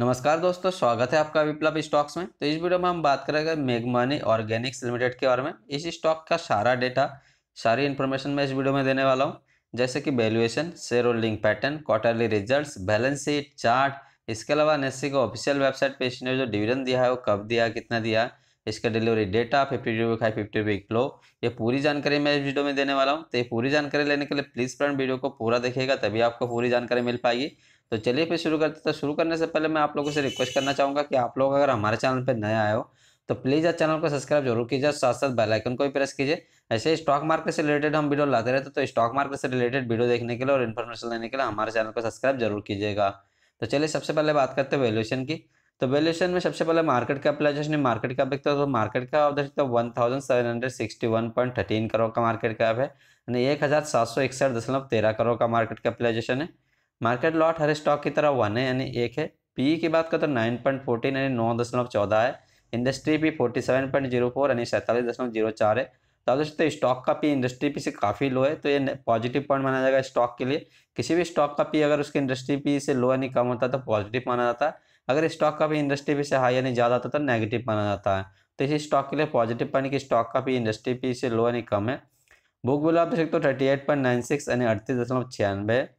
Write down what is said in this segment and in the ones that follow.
नमस्कार दोस्तों स्वागत है आपका विप्लव स्टॉक्स में तो इस वीडियो में हम बात करेंगे मेघमानी ऑर्गेनिक्स लिमिटेड के बारे में इस स्टॉक का सारा डेटा सारी इन्फॉर्मेशन मैं इस वीडियो में देने वाला हूँ जैसे कि valuation share holding pattern quarterly results balance sheet chart इसके अलावा नेस्सी e का ऑफिशियल वेबसाइट पर इसने जो डिविडेंड दिया है वो कब दिया कितना दिया इसका डिलीवरी डेटा फिफ्टी रुपये खाई फिफ्टी रुपये किलो ये पूरी जानकारी मैं इस वीडियो में देने वाला हूँ तो ये पूरी जानकारी लेने के लिए प्लीज़ फ्रेंड वीडियो को पूरा देखिएगा तभी आपको पूरी जानकारी मिल पाएगी तो चलिए फिर शुरू करते तो शुरू करने से पहले मैं आप लोगों से रिक्वेस्ट करना चाहूँगा कि आप लोग अगर हमारे चैनल पर नया आए हो तो प्लीज़ इस चैनल को सब्सक्राइब जरूर कीजिए और साथ साथ बेल आइकन को भी प्रेस कीजिए ऐसे स्टॉक मार्केट से रिलेटेड हम वीडियो लाते रहते तो स्टॉक मार्केट से रिलेटेड वीडियो देखने के लिए और इन्फॉर्मेशन लेने के लिए हमारे चैनल को सब्सक्राइब जरूर कीजिएगा तो चलिए सबसे पहले बात करते हैं वैल्यूएशन की तो वैल्यूएशन में सबसे पहले मार्केट अपलाइजेशन मार्केट कैप देखते हो तो मार्केट कैप आप हो one thousand seven hundred sixty one point thirteen crore का मार्केट कैप है यानी एक हज़ार सात सौ इकसठ दशमलव तेरह करोड़ का मार्केट कैपिटलाइजेशन है मार्केट लॉट हर स्टॉक की तरह वन है यानी एक है पीई की बात करें तो नाइन पॉइंट फोर्टीन यानी नौ दशमलव चौदह है इंडस्ट्री भी forty seven point zero four यानी सैंतालीस दशमलव जीरो चार है तो आप दोस्तों स्टॉक का पी इंडस्ट्री पी से काफ़ी लो है तो ये पॉजिटिव पॉइंट माना जाएगा स्टॉक के लिए किसी भी स्टॉक का पी अगर उसके इंडस्ट्री पी से लो यानी कम होता है तो पॉजिटिव माना जाता है अगर स्टॉक का भी इंडस्ट्री पी से हाई यानी ज़्यादा होता है तो नेगेटिव माना जाता है तो इसी स्टॉक के लिए पॉजिटिव पॉइंट कि स्टॉक का भी इंडस्ट्री पी से लो यानी कम है बुक बोलो आप देख सकते हो thirty eight point nine six यानी अड़तीस दशमलव छियानवे है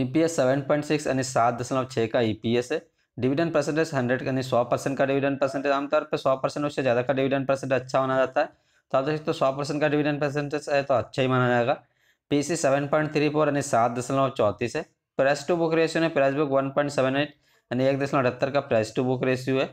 ईपीएस e सिक्स यानी सात दशमलव छः का ईपीएस e है डिविडेंड परसेंटेज हंड्रेड यानी सौ परसेंट का डिविडेंड परसेंटेज आमतौर पर सौ परसेंट उससे ज़्यादा का डिविडेंड परसेंटेज अच्छा माना जाता है तो आप देख सकते सौ परसेंट का डिविडेंड परसेंटेज है तो अच्छा ही माना जाएगा P C seven point three four यानी सात दशमलव चौंतीस है प्राइस टू बुक रेशियो ने price book one point seven eight यानी एक दशमलव अठहत्तर का प्राइस टू बुक रेशियो है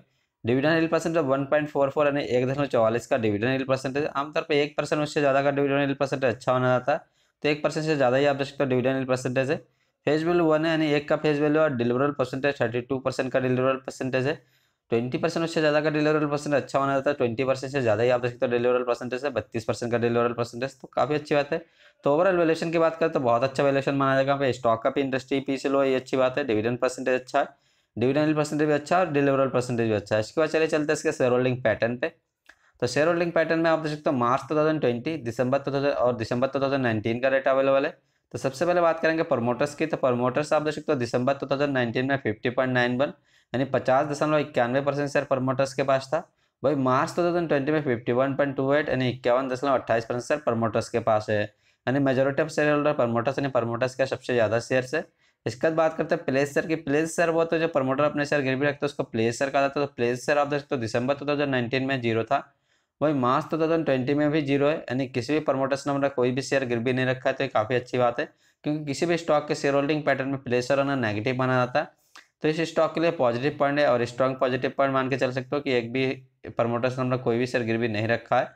dividend yield percentage one point four four यानी एक दशमलव चौवालीस का डिविडेंड हिल परसेंटेज आमतौर पर एक परसेंट उससे ज़्यादा का डिविडेंड हिल परसेंटेज अच्छा माना जाता है तो एक परसेंट से ज़्यादा ही आप देख सकते हो डिविडेंड हिल परसेंटेज है फेज वैल्यू वन है यानी एक का फेज वैल्यू और deliverable percentage thirty two percent का डिलीवरल परसेंटेज है ट्वेंटी परसेंट उससे ज़्यादा का डिलीवरल परसेंटेज अच्छा होना जाता है ट्वेंटी परसेंट से ज़्यादा ही आप देख सकते हो डिलीवरल परसेंटेज है बत्तीस परसेंट का डिलीवरल परसेंटेज तो काफ़ी अच्छी बात है तो ओवरऑल वैल्यूशन की बात करें तो बहुत अच्छा वैल्यूएशन माना जाएगा पे स्टॉक का भी इंडस्ट्री पी से लो ये अच्छी बात है डिविडेंड परसेंटेज अच्छा है डिविडेंड परसेंटेज भी अच्छा और डिलीवरल परसेंटेज भी अच्छा है इसके बाद चले चलते हैं इसके शेयर होल्डिंग पैटर्न पे तो शेयर होल्डिंग पैटर्न में आप देख सकते हो March two thousand twenty December two thousand और दिसंबर टू थाउजेंड नाइनटीन का रेट अवेलेबल है तो सबसे पहले बात करेंगे प्रमोटर्स की तो प्रमोटर्स आप देख सकते हो दिसंबर 2019 में 50.91 यानी पचास दशमलव इक्यानवे परसेंट शेयर प्रमोटर्स के पास था वही मार्च 2020 में 51.28 यानी इक्यावन दशमलव अट्ठाईस परसेंट शेयर प्रमोटर्स के पास है यानी majority of share holder promoters यानी प्रमोटर्स का सबसे ज़्यादा शेयर है इसके बाद बात करते हैं प्लेस शेयर की प्लेस शेयर वो तो जो प्रमोटर अपने शेयर गिरवी रखते हैं उसको प्लेस शेयर कहा जाता है तो प्लेस शेयर आप देख सकते हो दिसंबर टू में जीरो था वही मार्च टू थाउजेंड ट्वेंटी में भी जीरो है यानी किसी भी प्रमोटर्स ने हमारा कोई भी शेयर गिरवी नहीं रखा है तो ये काफ़ी अच्छी बात है क्योंकि किसी भी स्टॉक के शेयर होल्डिंग पैटर्न में प्लेसर होना नेगेटिव माना जाता है तो इस स्टॉक के लिए पॉजिटिव पॉइंट है और स्ट्रॉन्ग पॉजिटिव पॉइंट मान के चल सकते हो कि एक भी प्रमोटर्स ने कोई भी शेयर गिरवी नहीं रखा है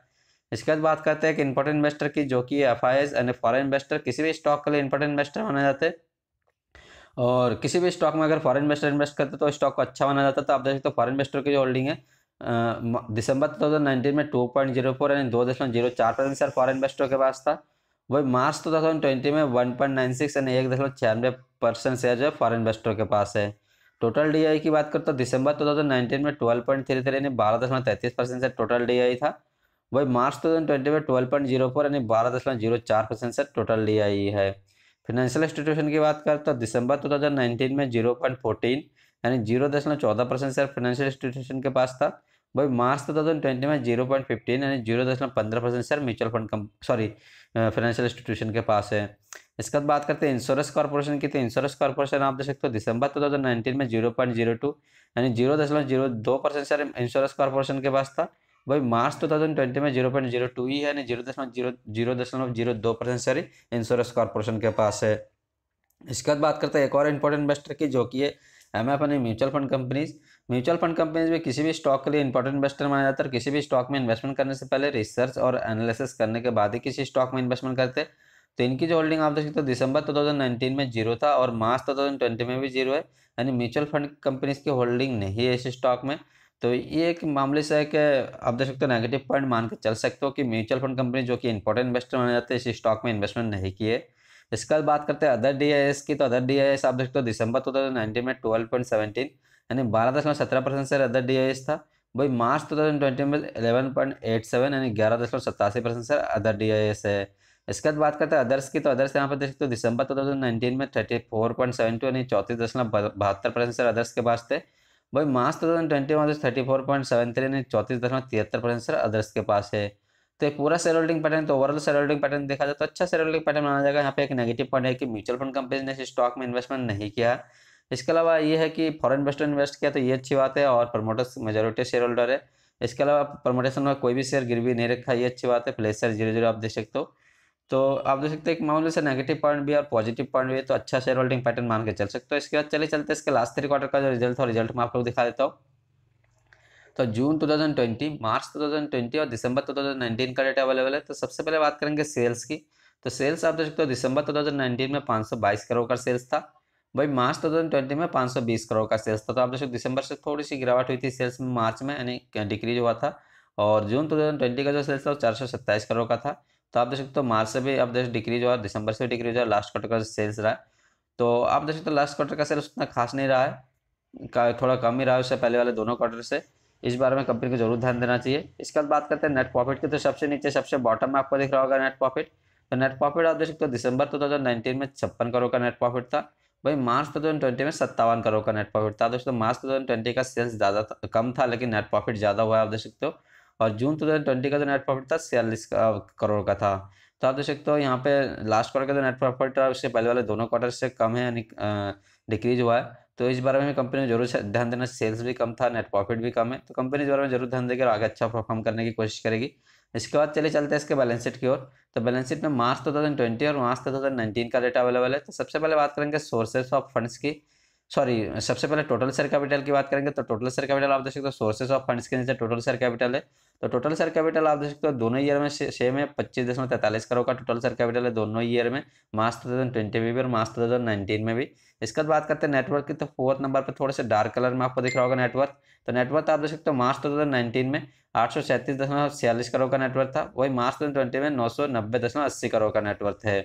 इसके बाद बात करते हैं एक इंपॉर्टेंट इन्वेस्टर की जो कि एफ आई एस यानी फॉरन इन्वेस्टर किसी भी स्टॉक के लिए इंपॉर्टेंट इन्वेस्टर माना जाते हैं और किसी भी स्टॉक में अगर फॉरेन इन्वेस्टर इन्वेस्ट करते तो स्टॉक को अच्छा माना जाता है तो आप देख सकते हो फॉरेन इन्वेस्टर की जो होल्डिंग है दिसंबर 2019 में 2.04 यानी दो दशमलव जीरो चार परसेंट शेयर फॉरन इन्वेस्टरों के पास था वही मार्च 2020 में 1.96 यानी एक दशमलव छियानवे परसेंट शेयर जो है फॉरन इन्वेस्टरों के पास है टोटल डीआई की बात करते तो दिसंबर 2019 में 12.33 यानी बारह दशमलव तैंतीस परसेंट से टोटल डी था वही मार्च टू में फोर यानी बारह दशमलव जीरो चार परसेंट से टोटल डी है फिनेंशियल इंस्टीट्यूशन की बात करते तो दिसंबर टू में 0.14 यानी जीरो दशमलव चौदह परसेंट शेयर फाइनेंशियल इंस्टीट्यूशन के पास था भाई मार्च टू थाउजेंड ट्वेंटी में जीरो पॉइंट फिफ्टीन यानी जीरो दशमलव पंद्रह परसेंट शेयर म्यूचुअल फंड कम सॉरी फाइनेंशियल इंस्टीट्यूशन के पास है इसके बाद बात करते हैं इंश्योरेंस कॉर्पोरेशन की तो इंश्योरेंस कॉर्पोरेशन आप देख सकते हो दिसंबर टू थाउजेंड नाइनटीन में जीरो पॉइंट जीरो टू यानी जीरो दशमलव जीरो दो परसेंट शेयर इंश्योरेंस कॉर्पोरेशन के पास था भाई मार्च टू थाउजेंड ट्वेंटी में जीरो पॉइंट जीरो टू ही है यानी जीरो दशमलव जीरो जीरो दशमलव जीरो दो परसेंट शेयर इंश्योरेंस कॉर्पोरेशन के पास है इसके बाद बात करते हैं एक और इम्पोर्टेंट इन्वेस्टर की जो कि है एम एफ यानी mutual fund companies mutual fund companies में किसी भी स्टॉक के लिए इंपॉर्टेंट इन्वेस्टर माना जाता है किसी भी स्टॉक में इन्वेस्टमेंट करने से पहले रिसर्च और एनालिसिस करने के बाद ही किसी स्टॉक में इन्वेस्टमेंट करते तो इनकी जो होल्डिंग आप देख सकते हो दिसंबर नाइनटीन में जीरो था और मार्च ट्वेंटी में भी जीरो है यानी म्यूचुअल फंड कंपनीज की होल्डिंग नहीं है इस स्टॉक में तो ये एक मामले से है कि आप देख सकते हो नेगेटिव पॉइंट मान के चल सकते हो कि म्यूचुअल फंड कंपनी जो कि इंपॉर्टेंट इन्वेस्टर माने जाते हैं इस स्टॉक में इन्वेस्टमेंट नहीं किए इसके बाद बात करते हैं अदर डी की तो अदर डी आप देखते हो दिसंबर टू थाउजेंड नाइनटीन में ट्वेल्व पॉइंट सेवेंटीन यानी बारह दशमलव सत्रह परसेंट शेयर अदर डी था भाई मार्च टू थाउजेंड ट्वेंटी में इलेवन पॉइंट एट सेवन यानी ग्यारह दशमलव सत्तासी परसेंट शेयर अदर डी है इसके बाद बात करते हैं अदर्स की तो अदर्स यहाँ पर देख सकते हो दिसंबर टू थाउजेंड नाइनटीन में thirty four point seven two यानी चौंतीस दशमलव बहत्तर परसेंट शेयर अदर्स के पास थे भाई मार्च टू थाउजेंड ट्वेंटी में thirty four point seven three यानी चौंतीस दशमलव तिहत्तर परसेंट शेयर अदर्स के पास है तो एक पूरा शेयर होल्डिंग पैटर्न तो ओवरऑल शेयर होल्डिंग पैटर्न देखा जाए तो अच्छा शेयर होल्डिंग पैटर्न माना जाएगा यहाँ पे एक नेगेटिव पॉइंट है कि म्यूचुअल फंड कंपनी ने इस स्टॉक में इन्वेस्टमेंट नहीं किया इसके अलावा ये है कि फॉरेन इन्वेस्टर इन्वेस्ट किया तो ये अच्छी बात है और प्रमोटर्स मेजोरिटी शेयर होल्डर है इसके अलावा प्रमोटेशन में कोई भी शेयर गिरवी नहीं रखा ये अच्छी बात है प्लेसर जीरो जीरो आप देख सकते हो तो आप देख सकते हो एक मामले से नेगेटिव पॉइंट भी और पॉजिटिव पॉइंट भी है तो अच्छा शेयर होल्डिंग पैटर्न मान के चल सकते हो इसके बाद चले चलते इसके लास्ट थ्री क्वार्टर का जो रिजल्ट था रिजल्ट में आप लोग दिखा देता हूँ तो जून 2020 मार्च 2020 और दिसंबर 2019 का डेटा अवेलेबल है तो सबसे पहले बात करेंगे सेल्स की तो सेल्स आप देख सकते हो दिसंबर 2019 में 522 करोड़ का सेल्स था भाई मार्च 2020 में 520 करोड़ का सेल्स था तो आप देख सकते दिसंबर से थोड़ी सी गिरावट हुई थी सेल्स में मार्च में यानी डिक्रीज हुआ था और जून टू का जो सेल्स था वो चार करोड़ का था तो आप देख सकते हो मार्च से भी आप देख डिक्रीज हुआ दिसंबर से डिक्रीज हुआ लास्ट क्वार्टर का सेल्स रहा है तो आप देख सकते हो लास्ट क्वार्टर का सेल्स उतना खास नहीं रहा है थोड़ा कम ही रहा है उससे पहले वाले दोनों क्वार्टर से इस बारे में कंपनी को जरूर ध्यान देना चाहिए इसके बाद बात करते हैं नेट प्रॉफिट की तो सबसे नीचे सबसे बॉटम में आपको दिख रहा होगा नेट प्रॉफिट तो नेट प्रॉफिट आप देख सकते हो दिसंबर टू थाउजेंड नाइनटीन में छप्पन करोड़ का नेट प्रॉफिट था वही मार्च टू थाउजेंड ट्वेंटी में सत्तावन करोड़ का नेट प्रॉफिट था दोस्तों मार्च टू थाउजेंड ट्वेंटी का सेल्स ज़्यादा कम था लेकिन नेट प्रॉफिट ज़्यादा हुआ आप देख सकते हो और जून टू थाउजेंड ट्वेंटी का जो नेट प्रॉफिट था छियालीस करोड़ का था तो आप देख सकते हो यहाँ पे लास्ट क्वार्टर का जो नेट प्रॉफिट था उससे पहले वाले दोनों क्वार्टर से कम है यानी डिक्रीज हुआ है तो इस बारे में कंपनी जरूर ध्यान देना सेल्स भी कम था नेट प्रॉफिट भी कम है तो कंपनी इस बारे में जरूर ध्यान देगी और आगे अच्छा परफॉर्म करने की कोशिश करेगी इसके बाद चले चलते हैं इसके बैलेंस शीट की ओर तो बैलेंस शीट में मार्च 2020 और मार्च 2019 का डेटा अवेलेबल है तो सबसे पहले बात करेंगे सोर्सेस ऑफ फंड्स की सॉरी सबसे पहले टोटल शेयर कैपिटल की बात करेंगे तो टोटल शेयर कैपिटल आप देख सकते हो सोर्सेस ऑफ फंड्स के नीचे टोटल शेयर कैपिटल है तो टोटल शेयर कैपिटल आप देख सकते हो दोनों ईयर में सेम है पच्चीस दशमलव तैंतालीस करोड़ का टोटल शेयर कैपिटल है दोनों ईयर में मार्च टू थाउजेंड ट्वेंटी में भी और मार्च टू थाउजेंड नाइनटीन में भी इसके बाद बात करते हैं नेटवर्क की तो फोर्थ नंबर पर थोड़े से डार्क कलर में आपको दिख रहा होगा नेटवर्क तो नेटवर्क आप देख सकते हो मार्च टू थाउजेंड नाइनटीन में आठ सौ सैंतीस दशमलव छियालीस करोड़ का नेटवर्क था वही मार्च टू ट्वेंटी में नौ सौ नब्बे दशमलव अस्सी करोड़ का नेटवर्क है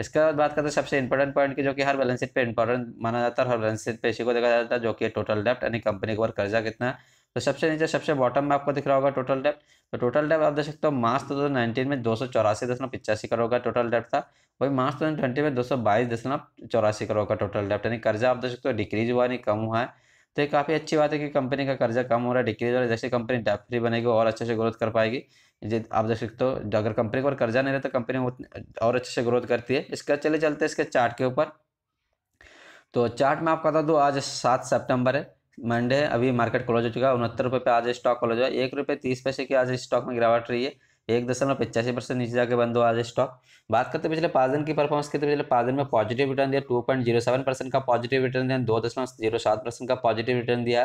इसके बाद बात करते हैं सबसे इंपॉर्टेंट पॉइंट की जो कि हर बैलेंस शीट पे इंपॉर्टेंट माना जाता है हर बैलेंस शीट पे इसी को देखा जाता है जो कि टोटल डेप्ट यानी कंपनी के ऊपर कर्जा कितना है तो सबसे नीचे सबसे बॉटम में आपको दिख रहा होगा टोटल डेप्ट तो टोटल डेप्ट आप देख सकते हो मार्च टू नाइनटीन में दो सौ चौरासी दशमलव पिचासी करोड़ का टोटल डेप्ट था वही मार्च टू ट्वेंटी में दो सौ बाईस दशमलव चौरासी करोड़ का टोटल डेप्ट यानी कर्जा आप देख सकते हो डिक्रीज हुआ यानी कम हुआ है तो ये काफ़ी अच्छी बात है कि कंपनी का कर्जा कम हो रहा है डिक्रीज हो रहा है जैसे कंपनी डेप फ्री बनेगी और अच्छे से ग्रोथ कर पाएगी आप देख सकते हो तो अगर कंपनी को कर्जा नहीं रहता तो कंपनी और अच्छे से ग्रोथ करती है इसका चले चलते इसके चार्ट के ऊपर तो चार्ट में आपको बता दूँ आज सात सेप्टेम्बर है मंडे अभी मार्केट क्लोज हो चुका है उनहत्तर रुपये पे आज स्टॉक क्लोज हुआ एक रुपये तीस पैसे की आज स्टॉक में गिरावट रही है एक दशमलव पचासी परसेंट नीचे जाके बंद हुआ आज स्टॉक बात करते पिछले पाँच दिन की परफॉर्मेंस की तो पिछले पाँच दिन में पॉजिटिव रिटर्न दिया two point zero seven percent का पॉजिटिव रिटर्न दिया दो दशमलव जीरो सात परसेंट का पॉजिटिव रिटर्न दिया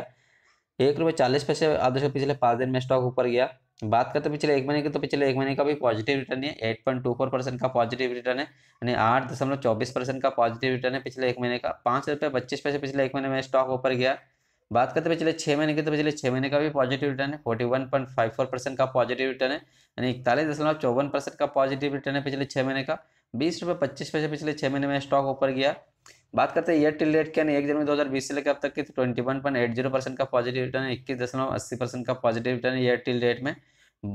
एक रुपये चालीस पैसे आप देखो पिछले पाँच दिन में स्टॉक ऊपर गया बात करते पिछले एक महीने की तो पिछले एक महीने का भी पॉजिटिव रिटर्न है eight point two four percent का पॉजिटिव रिटर्न है यानी आठ दशमलव चौबीस परसेंट का पॉजिटिव रिटर्न है पिछले एक महीने का पाँच रुपये पच्चीस पैसे पिछले एक महीने में स्टॉक ऊपर गया बात करते पिछले छह महीने की तो पिछले छह महीने का भी पॉजिटिव रिटर्न है forty one point five four percent का पॉजिटिव रिटर्न है यानी इकतालीस दशमलव चौवन परसेंट का पॉजिटिव रिटर्न है पिछले छह महीने का बीस रुपये पच्चीस पैसे पिछले छह महीने में स्टॉक ऊपर गया बात करते हैं ईयर टिल डेट क्या एक जनवरी दो हज़ार बीस से लेकर अब तक की twenty one point eight zero percent का पॉजिटिव रिटर्न है इक्कीस दशमलव अस्सी परसेंट का पॉजिटिव रिटर्न है ईयर टिल डेट में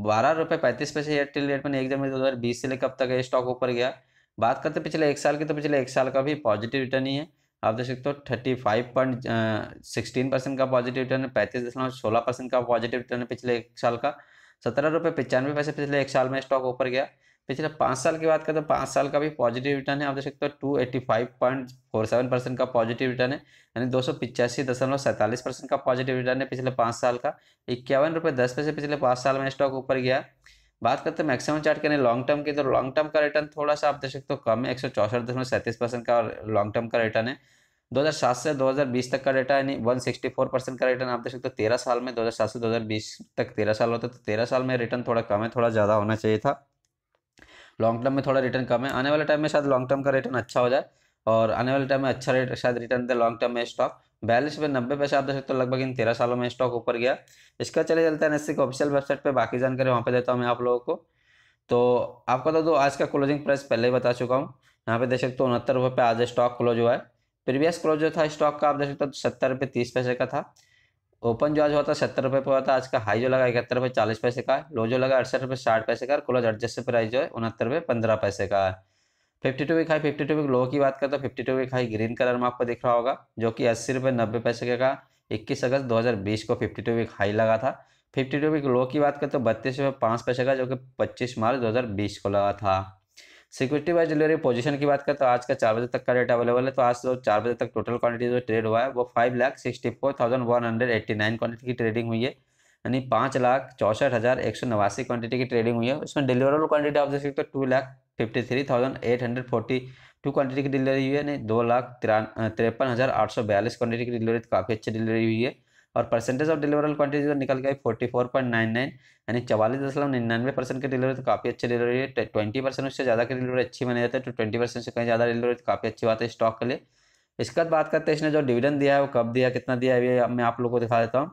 बारह रुपये पैंतीस पैसे ईयर टिल डेट में एक जनवरी दो हज़ार बीस से लेकर अब तक ये स्टॉक ऊपर गया बात करते पिछले एक साल की तो पिछले एक साल का भी पॉजिटिव रिटर्न ही है आप देख सकते हो thirty five point sixteen percent का पॉजिटिव रिटर्न है पैंतीस दशमलव सोलह परसेंट का पॉजिटिव रिटर्न है पिछले एक साल का सत्रह रुपये पचानवे पैसे पिछले एक साल में स्टॉक ऊपर गया पिछले पाँच साल की बात करें तो पाँच साल का भी पॉजिटिव रिटर्न है आप देख सकते हो two eighty five point four seven percent का पॉजिटिव रिटर्न है यानी दो सौ पिचासी दशमलव सैंतालीस परसेंट का पॉजिटिव रिटर्न है पिछले पाँच साल का इक्यावन रुपये दस पैसे पिछले पाँच साल में स्टॉक ऊपर गया बात करते हैं मैक्सिमम चार्ट के लॉन्ग टर्म की तो लॉन्ग टर्म का रिटर्न थोड़ा सा आप देख सकते हो कम है एक परसेंट का लॉन्ग टर्म का रिटर्न है 2007 से 2020 तक का डेटा यानी 164 परसेंट का रिटर्न आप देख सकते हो तेरह साल में 2007 से 2020 तक तेरह साल होता है तो तेरह साल में रिटर्न थोड़ा कम है थोड़ा ज़्यादा होना चाहिए था लॉन्ग टर्म में थोड़ा रिटर्न कम है आने वाले टाइम में शायद लॉन्ग टर्म का रिटर्न अच्छा हो जाए और आने वाले टाइम में अच्छा रेट शायद रिटर्न दे लॉन्ग टर्म में स्टॉक बयालीस रुपये नब्बे पैसे आप देख सकते हो तो लगभग इन तेरह सालों में स्टॉक ऊपर गया इसका चले चलते हैं एनएससी की ऑफिशियल वेबसाइट पे बाकी जानकारी वहाँ पे देता हूँ मैं आप लोगों को तो आपको तो, बता दो आज का क्लोजिंग प्राइस पहले ही बता चुका हूँ यहाँ पे देख सकते हो उनहत्तर रुपये पे आज स्टॉक क्लोज हुआ है प्रीवियस क्लोज जो था स्टॉक का आप देख सकते हो सत्तर रुपये तीस पैसे का था ओपन जो आज हुआ था सत्तर रुपये पे हुआ था आज का हाई जो लगा इकहत्तर रुपये चालीस पैसे का लो जो लगा अड़सठ रुपये साठ पैसे का और क्लोज एडजस्ट प्राइस जो है उनहत्तर रुपये पंद्रह पैसे का है fifty two week high fifty two week low की बात करें तो fifty two week high green colour में आपको दिख रहा होगा जो कि अस्सी रुपये नब्बे पैसे का इक्कीस अगस्त दो हज़ार बीस को फिफ्टी टू वीक हाई लगा था फिफ्टी टू वीक लो की बात करें तो बत्तीस रुपये पाँच पैसे का जो कि पच्चीस मार्च दो हज़ार बीस को लगा था सिक्योरिटी वाइज डिलीवरी पोजीशन की बात करें तो आज का चार बजे तक का रेट अवेलेबल है तो आज जो चार बजे तक टोटल क्वांटिटी जो ट्रेड हुआ है वो five lakh sixty four thousand one hundred eighty nine quantity की ट्रेडिंग हुई है यानी पाँच लाख चौंसठ हज़ार एक सौ नवासी क्वान्टिटी की ट्रेडिंग हुई है इसमें डिलीवरेबल क्वान्टिटी आप देख सकते हो two lakh fifty three thousand eight hundred forty two quantity की डिलीवरी हुई है यानी दो लाख तिरान तिरपन हज़ार आठ सौ बयालीस क्वान्टिटी की डिलीवरी तो काफ़ी अच्छी डिलीवरी हुई है और परसेंटेज ऑफ डिलीवरल क्वांटिटी तो निकल के आई forty four point nine nine यानी चवालीस दशमलव निन्यानवे परसेंट की डिलीवरी तो काफ़ी अच्छी डिलीवरी है ट्वेंटी परसेंट उससे ज़्यादा की डिलीवरी अच्छी मानी जाती है तो ट्वेंटी परसेंट से कहीं ज़्यादा डिलीवरी तो काफ़ी अच्छी बात है स्टॉक के लिए इसके बाद बात करते हैं इसने जो डिविडेंड दिया है वो कब दिया कितना दिया है मैं आप लोग को दिखा देता हूँ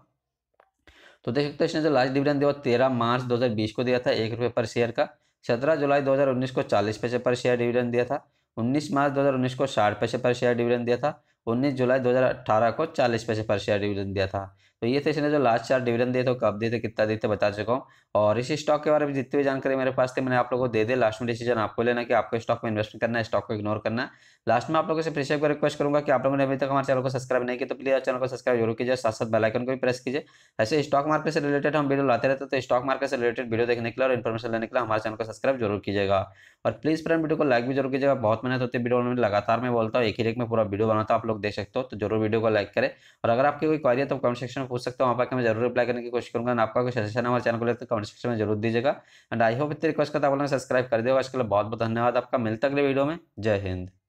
तो देख सकते हो इसने जो लास्ट डिविडेंड दिया तेरह मार्च 2020 को दिया था एक रुपये पर शेयर का सत्रह जुलाई 2019 को चालीस पैसे पर शेयर डिविडेंड दिया था उन्नीस मार्च 2019 को साठ पैसे पर शेयर डिविडेंड दिया था उन्नीस जुलाई 2018 को चालीस पैसे पर शेयर डिविडेंड दिया था तो ये थे इसने जो लास्ट चार डिविडेंड दिए तो कब दिए थे कितना दिए थे बता चुका हूँ और इस स्टॉक के बारे में जितनी भी जानकारी मेरे पास थी मैंने आप लोगों को दे दे लास्ट में डिसीजन आपको लेना कि आपको स्टॉक में इन्वेस्टमेंट करना है स्टॉक को इग्नोर करना लास्ट में आप लोगों से प्रेशर को रिक्वेस्ट करूंगा कि आप लोगों ने अभी तक हमारे चैनल को सब्सक्राइब नहीं किया तो प्लीज चैनल को सब्सक्राइब जरूर कीजिए साथ साथ बेलाइकन को भी प्रेस कीजिए ऐसे स्टॉक मार्केट से रिलेटेड हम वीडियो लाते रहते तो स्टॉक मार्केट से रिलेटेड वीडियो देखने के लिए और इन्फॉर्मेशन लेने के लिए हमारे चैनल को सब्सक्राइब जरूर कीजिएगा और प्लीज फ्रेंड वीडियो को लाइक भी जरूर कीजिएगा बहुत मेहनत होती है वीडियो में लगातार मैं बोलता हूँ एक ही एक में पूरा वीडियो बनाता हूँ आप लोग लोग देख सकते हो तो जरूर वीडियो को लाइक करें और अगर आपकी कोई क्वारी है तो कमेंट सेक्शन में पूछ सकते हो वहाँ पर मैं जरूर रिप्लाई करने की कोशिश करूँगा आपका कोई सजेशन हमारे चैनल को लेकर कमेंट तो सेक्शन में जरूर दीजिएगा एंड आई होप इतनी रिक्वेस्ट करता आप लोगों ने सब्सक्राइब कर दिया इसके लिए बहुत बहुत धन्यवाद आपका मिलता अगले वीडियो में जय हिंद